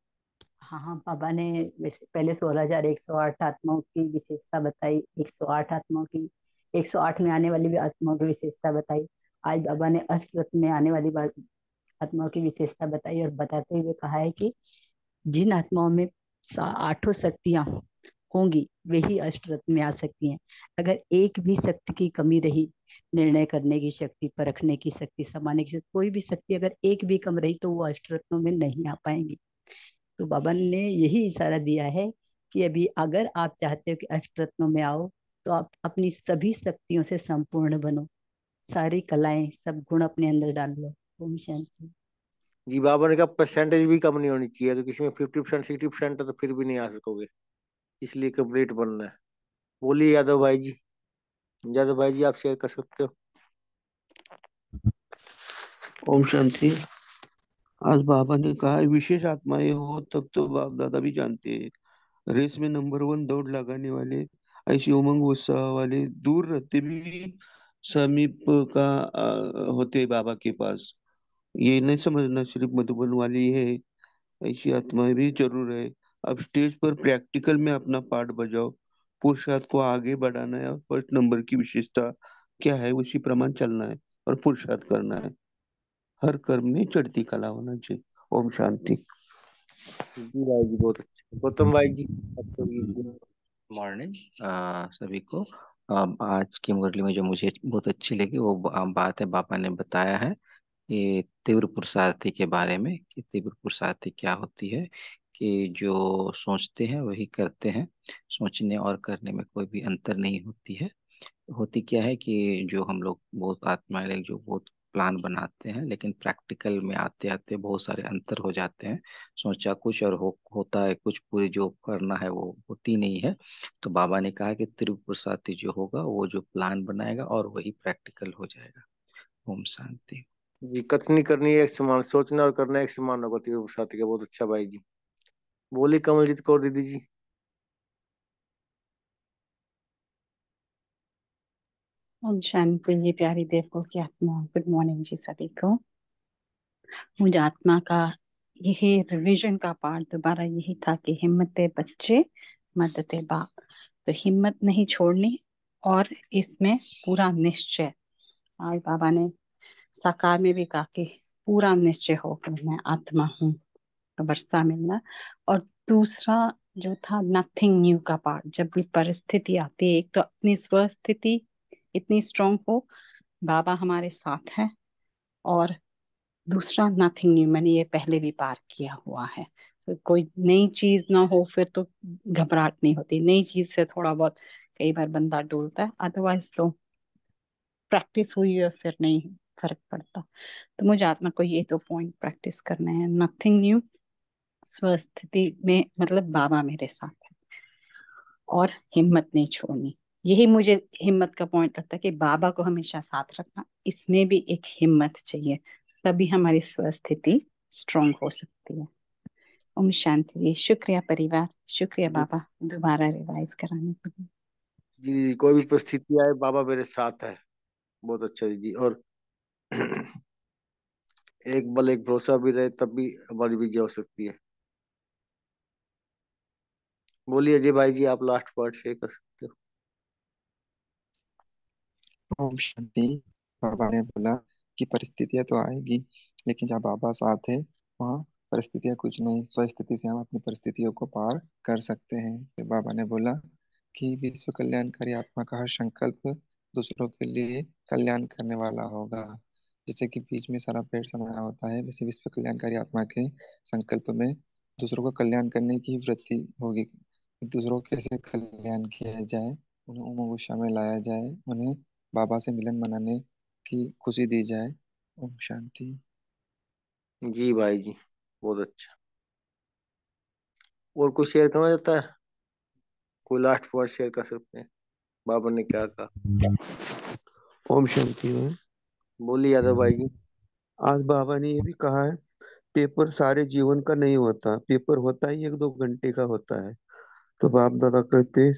हाँ हाँ बाबा ने पहले सोलह हजार एक सौ आठ आत्माओं की विशेषता बताई एक सौ आठ आत्माओं की 108 में आने वाली भी आत्माओं की विशेषता बताई आज बाबा ने अष्ट में आने वाली आत्माओं की विशेषता बताई और बताते हुए कहा है कि जिन आत्माओं में आठों शक्तियां होंगी वे ही अष्टरथ में आ सकती हैं अगर एक भी शक्ति की कमी रही निर्णय करने की शक्ति परखने की शक्ति समाने की शक्ति कोई भी शक्ति अगर एक भी कम रही तो वो अष्टरत्नों में नहीं आ पाएंगी तो बाबा ने यही इशारा दिया है कि अभी अगर आप चाहते हो कि अष्टरत्नों में आओ तो आप अपनी सभी शक्तियों से संपूर्ण बनो सारी कलाएं सब गुण अपने अंदर डाल लो ओम शांति जी बाबा ने कहा परसेंटेज भी कम नहीं होनी चाहिए तो किसी में फिफ्टी परसेंट सिक्सटी परसेंट तो फिर भी नहीं आ सकोगे इसलिए कंप्लीट बनना है बोलिए यादव भाई जी यादव भाई जी आप शेयर कर सकते हो ओम शांति आज बाबा ने कहा विशेष आत्माएं हो तब तो बाप दादा भी जानते हैं रेस में नंबर वन दौड़ लगाने वाले ऐसी उमंग उत्साह वाले दूर रहते भी समीप का होते बाबा के पास ये नहीं समझना सिर्फ मधुबन वाली है ऐसी आत्माएं भी जरूर है अब स्टेज पर प्रैक्टिकल में अपना पार्ट बजाओ पुरुषार्थ को आगे बढ़ाना है और फर्स्ट नंबर की विशेषता क्या है उसी प्रमाण चलना है और पुरुषार्थ करना है हर कर्म में चढ़ती कला होना चाहिए ओम शांति जी भाई जी बहुत अच्छा गौतम भाई जी मॉर्निंग सभी को अब आज की मुरली में जो मुझे बहुत अच्छी लगी वो बात है बापा ने बताया है कि तीव्र पुरुषार्थी के बारे में कि तीव्र पुरुषार्थी क्या होती है कि जो सोचते हैं वही करते हैं सोचने और करने में कोई भी अंतर नहीं होती है होती क्या है कि जो हम लोग बहुत आत्मा जो बहुत प्लान बनाते हैं लेकिन प्रैक्टिकल में आते आते बहुत सारे अंतर हो जाते हैं सोचा कुछ और हो होता है कुछ पूरी जो करना है वो होती नहीं है तो बाबा ने कहा कि साथ जो होगा वो जो प्लान बनाएगा और वही प्रैक्टिकल हो जाएगा ओम शांति जी कथनी करनी एक समान सोचना और करना एक समान होगा साथी का बहुत अच्छा भाई जी बोली कमलजीत कौर दीदी जी ओम शांति प्यारी देवकुल की आत्मा गुड मॉर्निंग जी सभी को मुझे आत्मा का यही रिवीजन का पार्ट दोबारा यही था कि हिम्मत बच्चे मदद बाप तो हिम्मत नहीं छोड़नी और इसमें पूरा निश्चय आज बाबा ने साकार में भी कहा कि पूरा निश्चय हो कि मैं आत्मा हूँ तो वर्षा मिलना और दूसरा जो था नथिंग न्यू का पार्ट जब भी परिस्थिति आती है एक तो अपनी स्वस्थिति इतनी स्ट्रोंग हो बाबा हमारे साथ है और दूसरा नथिंग न्यू मैंने ये पहले भी पार किया हुआ है तो कोई नई चीज ना हो फिर तो घबराहट नहीं होती नई चीज से थोड़ा बहुत कई बार बंदा डोलता है अदरवाइज तो प्रैक्टिस हुई है फिर नहीं फर्क पड़ता तो मुझे आत्मा को ये तो पॉइंट प्रैक्टिस करने हैं नथिंग न्यू स्वस्थिति में मतलब बाबा मेरे साथ है और हिम्मत नहीं छोड़नी यही मुझे हिम्मत का पॉइंट लगता है कि बाबा को हमेशा साथ रखना इसमें भी एक हिम्मत चाहिए तभी हमारी स्वस्थिति स्ट्रोंग हो सकती है ओम शांति जी शुक्रिया परिवार शुक्रिया बाबा दोबारा रिवाइज कराने के लिए जी कोई भी परिस्थिति आए बाबा मेरे साथ है बहुत अच्छा जी और एक बल एक भरोसा भी रहे तब भी हमारी विजय हो सकती है बोलिए अजय भाई जी आप लास्ट पार्ट शेयर कर सकते हो ओम शांति बाबा ने बोला कि परिस्थितियां तो आएगी लेकिन जहाँ बाबा साथ है वहाँ परिस्थितियां कुछ नहीं स्वस्थिति से हम अपनी परिस्थितियों को पार कर सकते हैं फिर बाबा ने बोला कि विश्व कल्याणकारी आत्मा का हर संकल्प दूसरों के लिए कल्याण करने वाला होगा जैसे कि बीच में सारा पेड़ समाया होता है वैसे विश्व कल्याणकारी आत्मा के संकल्प में दूसरों का कल्याण करने की वृत्ति होगी दूसरों कैसे कल्याण किया जाए उन्हें उमंग में लाया जाए उन्हें बाबा से मिलन मनाने की खुशी दी जाए ओम शांति जी भाई जी बहुत अच्छा और कुछ शेयर करना चाहता है कोई लास्ट वर्ड शेयर कर सकते हैं बाबा ने क्या कहा ओम शांति बोली यादव भाई जी आज बाबा ने ये भी कहा है पेपर सारे जीवन का नहीं होता पेपर होता ही एक दो घंटे का होता है तो बाप दादा कहते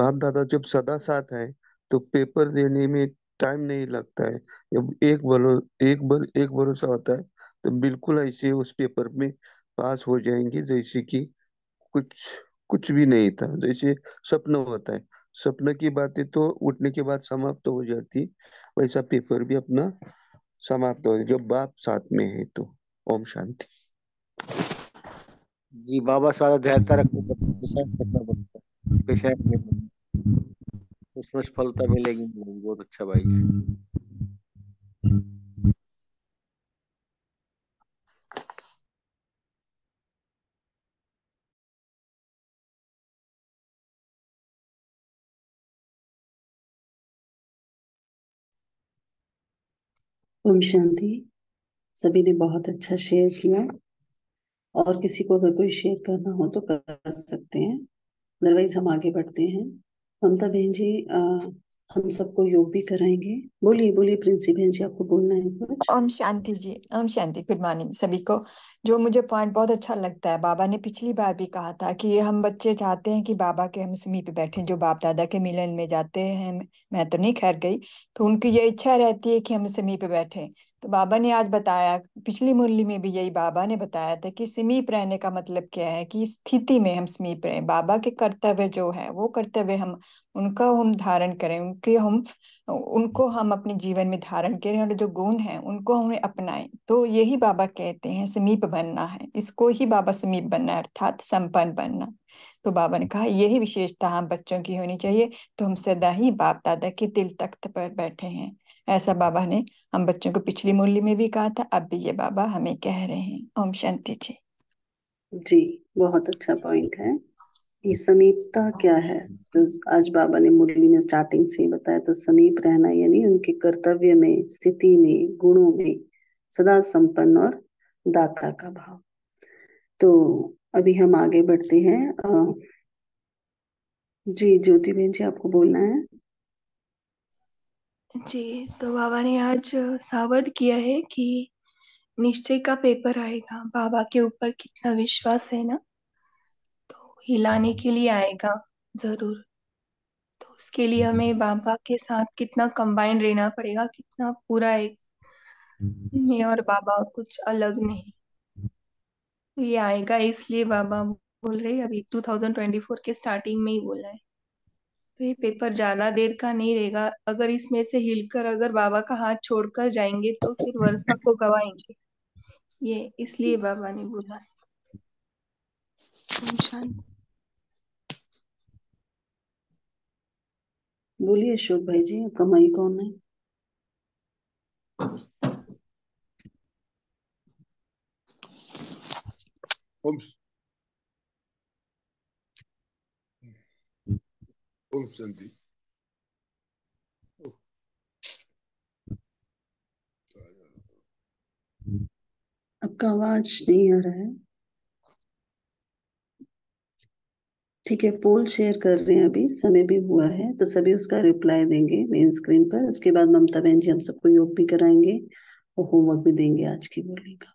बाप दादा जब सदा साथ है तो पेपर देने में टाइम नहीं लगता है जब एक बलो एक बल एक भरोसा होता है तो बिल्कुल ऐसे उस पेपर में पास हो जाएंगे जैसे कि कुछ कुछ भी नहीं था जैसे सपना होता है सपना की बातें तो उठने के बाद समाप्त तो हो जाती वैसा पेपर भी अपना समाप्त हो जब बाप साथ में है तो ओम शांति जी बाबा सारा धैर्यता रखने का पड़ता है उसमें सफलता तो मिलेगी बहुत अच्छा भाई ओम शांति सभी ने बहुत अच्छा शेयर किया और किसी को अगर कोई शेयर करना हो तो कर सकते हैं अदरवाइज हम आगे बढ़ते हैं ममता बहन जी आ, हम सबको योग भी कराएंगे बोलिए बोलिए प्रिंसी बहन जी आपको बोलना है कुछ ओम शांति जी ओम शांति गुड मॉर्निंग सभी को जो मुझे पॉइंट बहुत अच्छा लगता है बाबा ने पिछली बार भी कहा था कि हम बच्चे चाहते हैं कि बाबा के हम समीप बैठे जो बाप दादा के मिलन में जाते हैं मैं तो नहीं खैर गई तो उनकी ये इच्छा रहती है कि हम समीप बैठे तो बाबा ने आज बताया पिछली मुरली में भी यही बाबा ने बताया था कि समीप रहने का मतलब क्या है कि स्थिति में हम समीप रहें बाबा के कर्तव्य जो है वो कर्तव्य हम उनका हम धारण करें उनके हम उनको हम्म। हम अपने जीवन में धारण करें और जो गुण है उनको हमें अपनाएं तो यही बाबा कहते हैं समीप बनना है इसको ही बाबा समीप बनना है अर्थात संपन्न बनना तो बाबा ने कहा यही विशेषता हम बच्चों की होनी चाहिए तो हम सदा ही बाप दादा के दिल तख्त पर बैठे हैं ऐसा बाबा ने हम बच्चों को पिछली मूल्य में भी कहा था अब भी ये बाबा हमें कह रहे हैं ओम शांति जी जी बहुत अच्छा पॉइंट है ये समीपता क्या है जो आज बाबा ने मुरली में स्टार्टिंग से बताया तो समीप रहना यानी उनके कर्तव्य में स्थिति में गुणों में सदा संपन्न और दाता का भाव तो अभी हम आगे बढ़ते हैं जी ज्योति बहन जी आपको बोलना है जी तो बाबा ने आज सावध किया है कि निश्चय का पेपर आएगा बाबा के ऊपर कितना विश्वास है ना हिलाने के लिए आएगा जरूर तो उसके लिए हमें बाबा के साथ कितना कंबाइंड रहना पड़ेगा कितना पूरा एक मैं और बाबा कुछ अलग नहीं ये आएगा इसलिए बाबा बोल रहे अभी 2024 के स्टार्टिंग में ही बोला है तो ये पेपर ज्यादा देर का नहीं रहेगा अगर इसमें से हिलकर अगर बाबा का हाथ छोड़कर जाएंगे तो फिर वर्षा को गवाएंगे ये इसलिए बाबा ने बोला है शांति बोलिए अशोक भाई जी आपका कौन है ओम ओम शांति आपका आवाज नहीं आ रहा है ठीक है पोल शेयर कर रहे हैं अभी समय भी हुआ है तो सभी उसका रिप्लाई देंगे मेन स्क्रीन पर उसके बाद ममता बहन जी हम सबको योग भी कराएंगे और होमवर्क भी देंगे आज की बोली का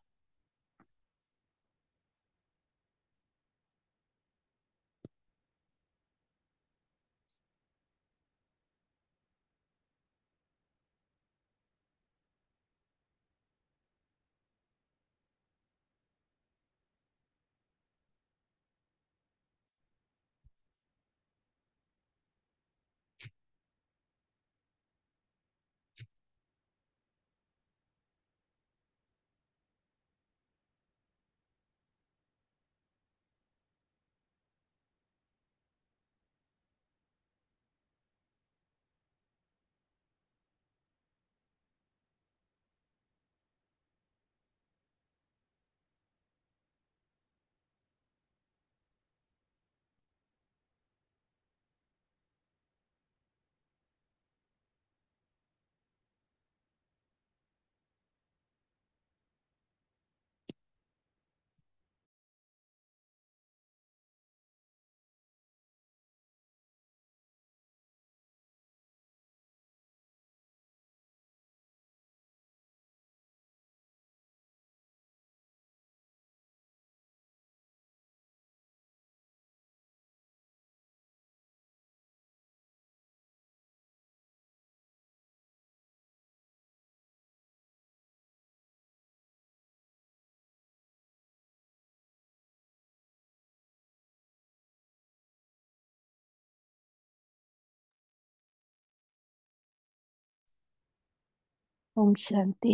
ओम शांति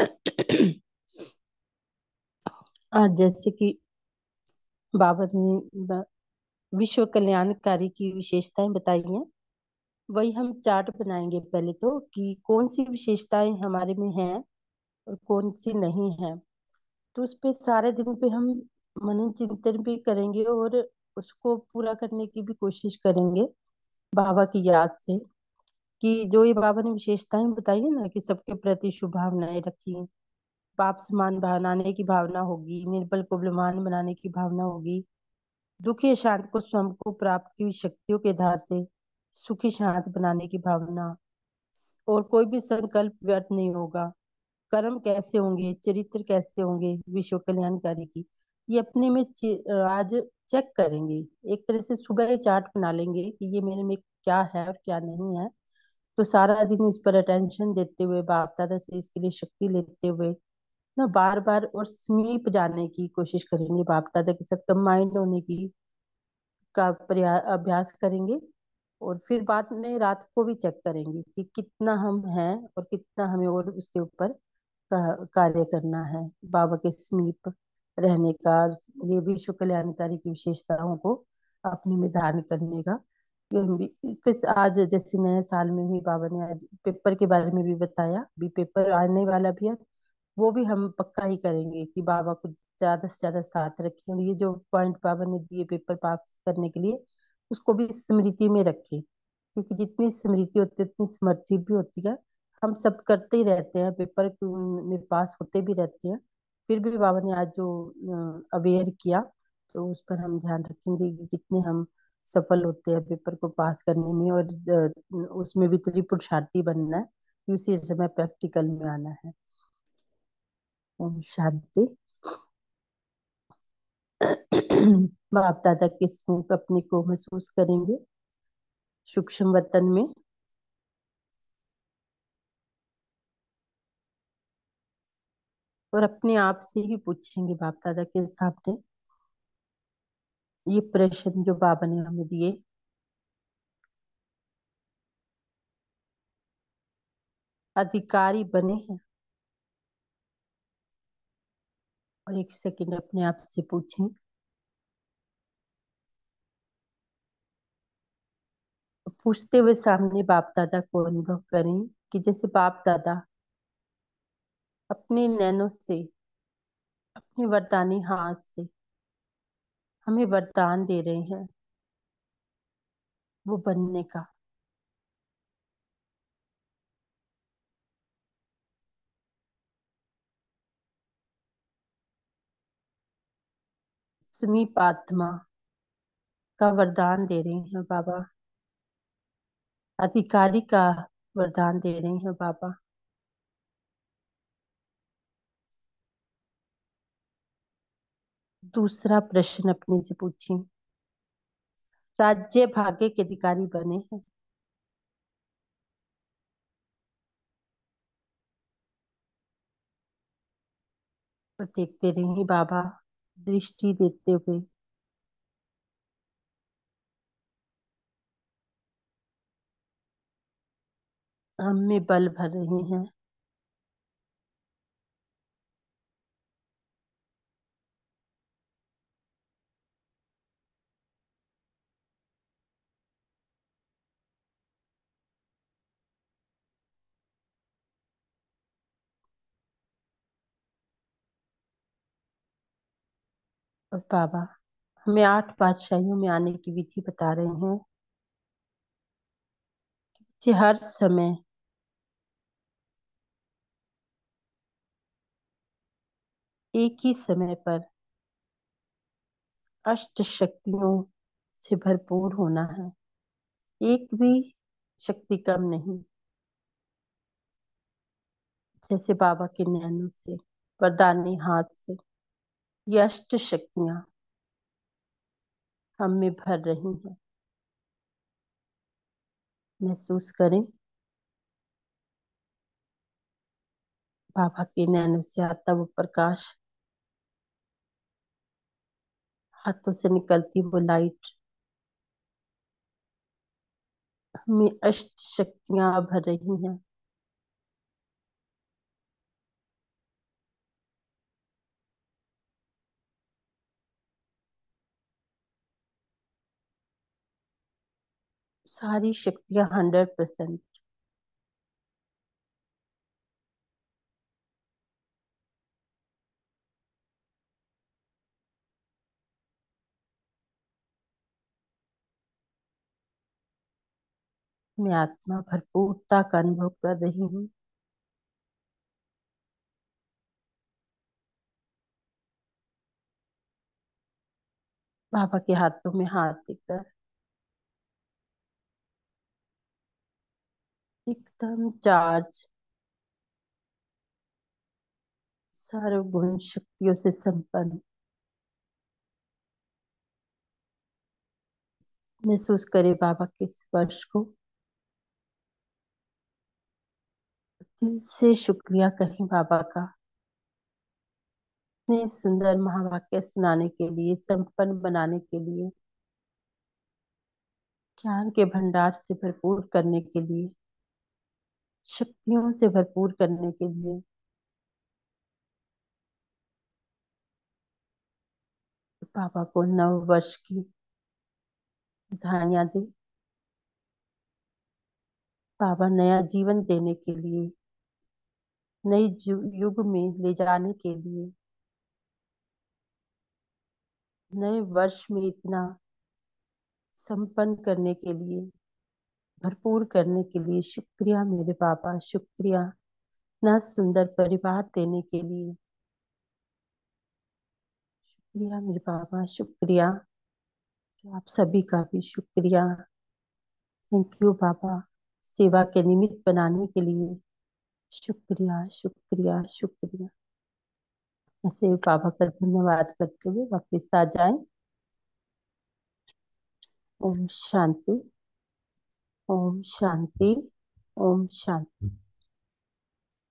आज जैसे कि बाबा ने विश्व कल्याणकारी की विशेषताएं बताई हैं वही हम चार्ट बनाएंगे पहले तो कि कौन सी विशेषताएं हमारे में हैं और कौन सी नहीं है तो उस पर सारे दिन पे हम मन चिंतन भी करेंगे और उसको पूरा करने की भी कोशिश करेंगे बाबा की याद से कि जो ये बाबा ने विशेषताएं बताई ना कि सबके प्रति शुभ भावनाएं रखी पाप समान बनाने की भावना होगी निर्बल को बलवान बनाने की भावना होगी दुखी शांत को स्वयं को प्राप्त की शक्तियों के आधार से सुखी शांत बनाने की भावना और कोई भी संकल्प व्यर्थ नहीं होगा कर्म कैसे होंगे चरित्र कैसे होंगे विश्व कल्याणकारी की ये अपने में आज चेक करेंगे एक तरह से सुबह चार्ट बना लेंगे कि ये मेरे में क्या है और क्या नहीं है तो सारा दिन इस पर अटेंशन देते हुए बाप दादा से इसके लिए शक्ति लेते हुए ना बार बार और समीप जाने की कोशिश करेंगे बाप दादा के साथ कंबाइंड होने की का अभ्यास करेंगे और फिर बाद में रात को भी चेक करेंगे कि कितना हम हैं और कितना हमें और उसके ऊपर कार्य करना है बाबा के समीप रहने का ये भी कल्याणकारी की विशेषताओं को अपने में धारण करने का फिर आज जैसे नए साल में ही बाबा ने आज पेपर के बारे में भी बताया भी पेपर आने वाला भी है वो भी हम पक्का ही करेंगे कि बाबा को ज्यादा से ज्यादा साथ रखें और ये जो पॉइंट बाबा ने दिए पेपर पास करने के लिए उसको भी स्मृति में रखें क्योंकि जितनी स्मृति होती है उतनी समर्थि भी होती है हम सब करते ही रहते हैं पेपर में पास होते भी रहते हैं फिर भी बाबा ने आज जो अवेयर किया तो उस पर हम ध्यान रखेंगे कि कितने हम सफल होते हैं पेपर को पास करने में और उसमें भी त्रिपुरुषार्थी बनना है उसी समय प्रैक्टिकल में आना है ओम शांति बाप दादा किस मुख अपने को महसूस करेंगे सूक्ष्म वतन में और अपने आप से ही पूछेंगे बाप दादा के सामने ये प्रश्न जो बाबा ने हमें दिए अधिकारी बने हैं और एक सेकंड अपने आप से पूछें पूछते हुए सामने बाप दादा को अनुभव करें कि जैसे बाप दादा अपने नैनों से अपने वरदानी हाथ से हमें वरदान दे रहे हैं वो बनने का समीप आत्मा का वरदान दे रहे हैं बाबा अधिकारी का वरदान दे रहे हैं बाबा दूसरा प्रश्न अपने से पूछें राज्य भाग्य के अधिकारी बने हैं और देखते रहे बाबा दृष्टि देते हुए हम में बल भर रहे हैं बाबा हमें आठ बादशाहियों में आने की विधि बता रहे हैं बच्चे हर समय एक ही समय पर अष्ट शक्तियों से भरपूर होना है एक भी शक्ति कम नहीं जैसे बाबा के नैनों से वरदानी हाथ से यष्ट अष्ट शक्तियां हम में भर रही हैं महसूस करें बाबा के नैनों से आता वो प्रकाश हाथों से निकलती वो लाइट हमें अष्ट शक्तियां भर रही हैं सारी शक्तियां हंड्रेड परसेंट मैं आत्मा भरपूरता का अनुभव कर रही हूं बाबा के हाथों में हाथ देकर एकदम चार्ज सर्वगुण शक्तियों से संपन्न महसूस करे बाबा के स्पर्श को दिल से शुक्रिया कहें बाबा का इतने सुंदर महावाक्य सुनाने के लिए संपन्न बनाने के लिए ज्ञान के भंडार से भरपूर करने के लिए शक्तियों से भरपूर करने के लिए पापा को नव वर्ष की धानिया दी पापा नया जीवन देने के लिए नई युग में ले जाने के लिए नए वर्ष में इतना संपन्न करने के लिए भरपूर करने के लिए शुक्रिया मेरे बाबा शुक्रिया न सुंदर परिवार देने के लिए शुक्रिया मेरे बाबा शुक्रिया तो आप सभी का भी शुक्रिया थैंक यू बाबा सेवा के निमित्त बनाने के लिए शुक्रिया शुक्रिया शुक्रिया ऐसे ही बाबा का धन्यवाद करते हुए वापिस आ जाए ओम शांति ओम शांति ओम शांति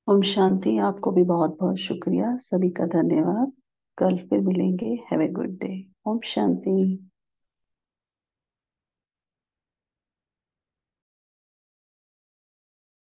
ओम शांति आपको भी बहुत बहुत शुक्रिया सभी का धन्यवाद कल फिर मिलेंगे हैव ए गुड डे ओम शांति